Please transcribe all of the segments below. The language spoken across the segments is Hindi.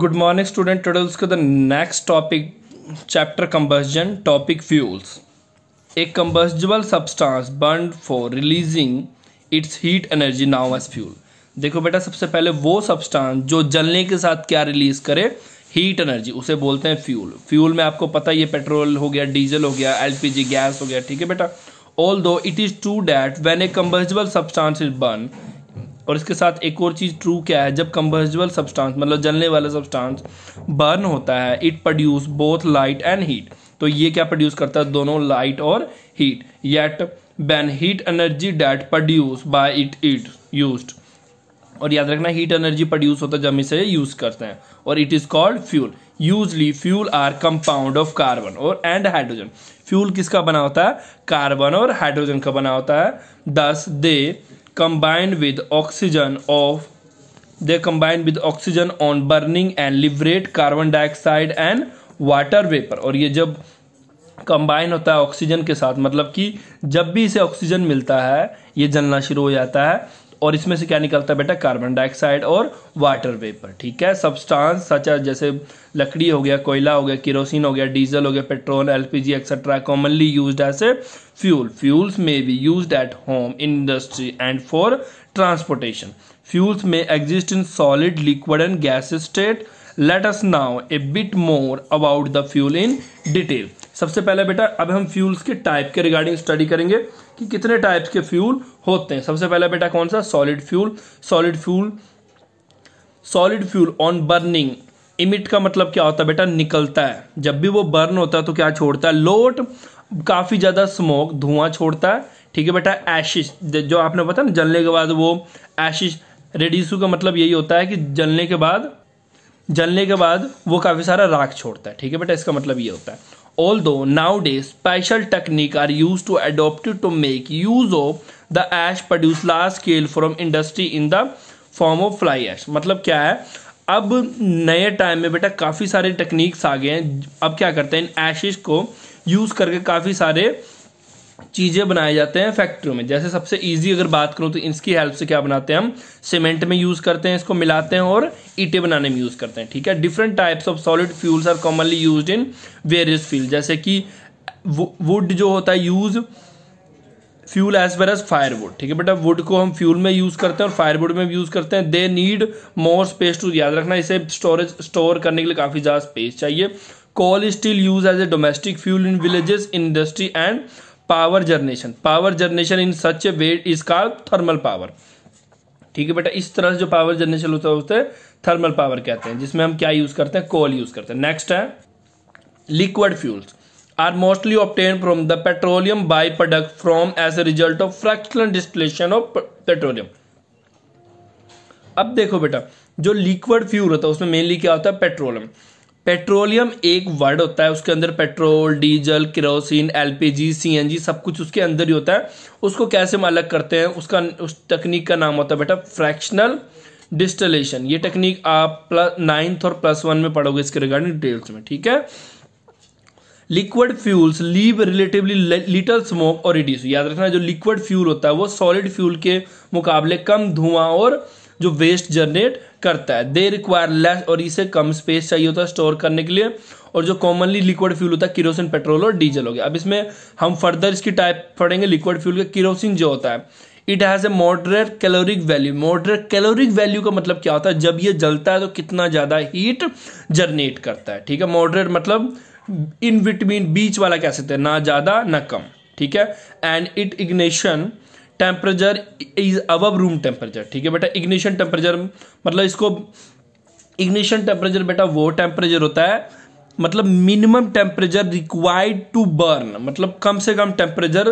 गुड मॉर्निंग स्टूडेंट टुडे उसका the next topic chapter combustion topic fuels a combustible substance burn for releasing its heat energy now as fuel देखो बेटा सबसे पहले वो सब्सटेंस जो जलने के साथ क्या रिलीज करे हीट एनर्जी उसे बोलते हैं फ्यूल फ्यूल में आपको पता है पेट्रोल हो गया डीजल हो गया एलपीजी गैस हो गया ठीक है बेटा although it is to that when a combustible substance is burn और इसके साथ एक और चीज़ ट्रू क्या है जब कम्बर्जबल सब्सटेंस मतलब जलने वाला सब्सटेंस बर्न होता है it produce both light and heat तो ये क्या प्रोड्यूस करता है दोनों लाइट और heat yet ban heat energy that produce by it it use और याद रखना हीट एनर्जी प्रोड्यूस होता है जब इसे यूज करते हैं और it is called fuel usually fuel are compound of carbon और एंड हाइड्रोजन फ्यूल किसका बना होता है कार्बन और हाइड्रोजन का बना होता है दस दे combine with oxygen of they combine with oxygen on burning and liberate carbon dioxide and water vapor और ये जब कंबाइन होता है ऑक्सीजन के साथ मतलब कि जब भी इसे ऑक्सीजन मिलता है ये जलना शुरू हो जाता है और इसमें से क्या निकलता है बेटा कार्बन डाइऑक्साइड और वाटर वेपर ठीक है सब्सटेंस सच जैसे लकड़ी हो गया कोयला हो गया किरोसिन हो गया डीजल हो गया petrol LPG etcetera commonly use as a fuel fuels may be use at home industry and for transportation fuels may exist in solid liquid and gas state let us now a bit more about the fuel in detail सबसे पहले बेटा अब हम फ्यूल्स के टाइप के रिगार्डिंग स्टडी करेंगे कि कितने टाइप्स के फ्यूल होते हैं सबसे पहला बेटा कौन सा solid fuel solid fuel solid fuel on burning emit का मतलब क्या होता है बेटा निकलता है जब भी वो बर्न होता है तो क्या छोड़ता है लोट काफ़ी ज़्यादा स्मोक धुआं छोड़ता है ठीक है बेटा एशिश जो आपने पता ना जलने के बाद वो एशिश रेडिसू का मतलब यही होता है कि जलने के बाद जलने के बाद वो काफ़ी सारा राख छोड़ता है ठीक है बेटा इसका मतलब ये होता है although nowadays special technique are use to adopt to make use of the ash produce large scale from industry in the form of fly ash मतलब क्या है अब नए टाइम में बेटा काफ़ी सारे टेक्निक्स आ गए हैं अब क्या करते हैं इन एशिज को यूज़ करके काफ़ी सारे चीज़ें बनाए जाते हैं फैक्ट्रियों में जैसे सबसे इजी अगर बात करूं तो इसकी हेल्प से क्या बनाते हैं हम सीमेंट में यूज़ करते हैं इसको मिलाते हैं और ईटे बनाने में यूज़ करते हैं ठीक है different types of solid fuels are commonly use in various field जैसे कि वुड जो होता है use fuel as well as firewood ठीक है बेटा वुड को हम फ्यूल में यूज़ करते हैं और फायरवुड में भी यूज़ करते हैं they need more space to याद रखना इसे स्टोरेज स्टोर करने के लिए काफ़ी ज़्यादा स्पेस चाहिए coal still use as a domestic fuel in villages industry and power generation power generation in such a wait is coal thermal power ठीक है बेटा इस तरह से जो पावर जनरेशन होता है उसे थर्मल पावर कहते हैं जिसमें हम क्या यूज करते हैं कोल यूज करते हैं नेक्स्ट है liquid fuels are mostly obtain from the petroleum by product from as a result of fractional distillation of petroleum अब देखो बेटा जो लिक्विड फ्यूल होता है उसमें मेनली क्या होता है पेट्रोलियम पेट्रोलियम एक वर्ड होता है उसके अंदर petrol diesel kerosene LPG CNG सब कुछ उसके अंदर ही होता है उसको कैसे हम अलग करते हैं उसका उस तकनीक का नाम होता है बेटा फ्रैक्शनल डिस्टलेशन ये टेक्निक आप प्लस नाइन्थ और प्लस वन में पढ़ोगे इसके रिगार्डिंग डिटेल्स में ठीक है liquid fuels leave relatively little smoke और रिड्यूस याद रखना जो लिक्विड फ्यूल होता है वो सॉलिड फ्यूल के मुकाबले कम धुआं और जो वेस्ट जनरेट करता है दे रिक्वायर लेस और इसे कम स्पेस चाहिए होता है स्टोर करने के लिए और जो कॉमनली लिक्विड फ्यूल होता है किरोसिन पेट्रोल और डीजल हो गया अब इसमें हम फर्दर इसकी टाइप पढ़ेंगे लिक्विड फ्यूल का किरोसिन जो होता है it has a moderate caloric value moderate caloric value का मतलब क्या होता है जब ये जलता है तो कितना ज़्यादा हीट जनरेट करता है ठीक है मॉडरेट मतलब इन बिटवीन बीच वाला कह सकते हैं ना ज़्यादा ना कम ठीक है and it ignition temperature is अब रूम टेम्परेचर ठीक है बेटा इग्निशन टेम्परेचर मतलब इसको इग्निशन टेम्परेचर बेटा वो टेम्परेचर होता है मतलब minimum temperature required to burn मतलब कम से कम टेम्परेचर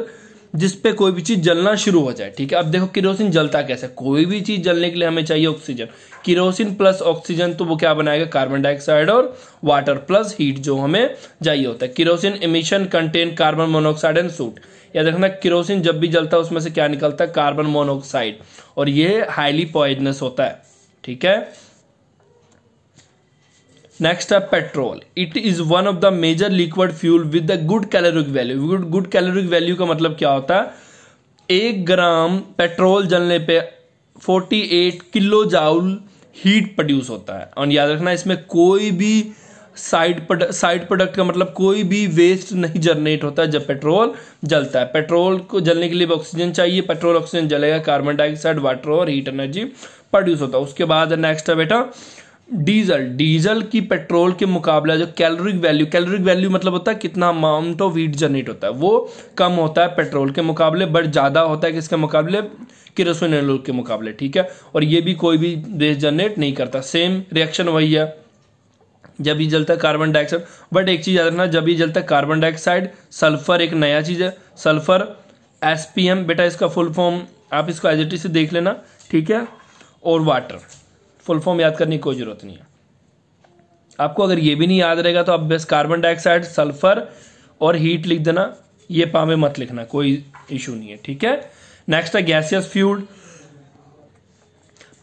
जिसपे कोई भी चीज़ जलना शुरू हो जाए ठीक है अब देखो किरोसिन जलता कैसे कोई भी चीज़ जलने के लिए हमें चाहिए ऑक्सीजन किरोसिन प्लस ऑक्सीजन तो वो क्या बनाएगा कार्बन डाइऑक्साइड और वाटर प्लस हीट जो हमें चाहिए होता है kerosene emission contain carbon monoxide and soot या देखना किरोसिन जब भी जलता है उसमें से क्या निकलता है कार्बन मोनोऑक्साइड और ये हाईली पॉइजनस होता है ठीक है नेक्स्ट है petrol it is one of the major liquid fuel with the good caloric value good good caloric value का मतलब क्या होता है एक ग्राम पेट्रोल जलने पे 48 किलो जाउल हीट प्रोड्यूस होता है और याद रखना इसमें कोई भी साइड प्रोडक्ट साइड प्रोडक्ट का मतलब कोई भी वेस्ट नहीं जनरेट होता है जब पेट्रोल जलता है पेट्रोल को जलने के लिए ऑक्सीजन चाहिए पेट्रोल ऑक्सीजन जलेगा कार्बन डाइऑक्साइड वाटर और हीट एनर्जी प्रोड्यूस होता है उसके बाद नेक्स्ट है बेटा डीजल डीजल की पेट्रोल के मुकाबला जो कैलोरिक वैल्यू कैलोरिक वैल्यू मतलब होता है कितना अमाउंट ऑफ हीट जनरेट होता है वो कम होता है पेट्रोल के मुकाबले बट ज़्यादा होता है किसके मुकाबले किरोसिन के मुकाबले ठीक है और ये भी कोई भी देश जनरेट नहीं करता सेम रिएक्शन वही है जब ही जलता है कार्बन डाइऑक्साइड बट एक चीज़ याद रखना जब ही जलता है कार्बन डाइऑक्साइड सल्फर एक नया चीज़ है सल्फर एस बेटा इसका फुल फॉर्म आप इसको एजिटी से देख लेना ठीक है और वाटर फुल फॉर्म याद करने की कोई ज़रूरत नहीं है आपको अगर ये भी नहीं याद रहेगा तो आप बस कार्बन डाइऑक्साइड सल्फर और हीट लिख देना ये पावे मत लिखना कोई इशू नहीं है ठीक है नेक्स्ट है gaseous fuel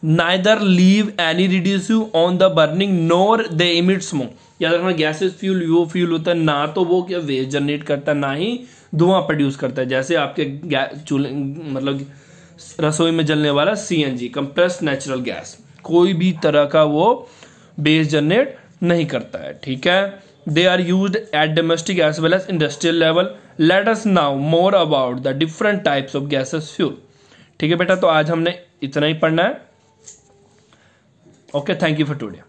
neither leave any you on the burning nor the emit smoke याद रखना गैसियस फ्यूल वो फ्यूल होता है ना तो वो क्या वेस्ट जनरेट करता है ना ही धुआं प्रोड्यूस करता है जैसे आपके चूल्हे मतलब रसोई में जलने वाला C N G compress natural gas कोई भी तरह का वो बेस जनरेट नहीं करता है ठीक है they are use at domestic as well as industrial level let's now more about the different types of gases fuel ठीक है बेटा तो आज हमने इतना ही पढ़ना है okay thank you for today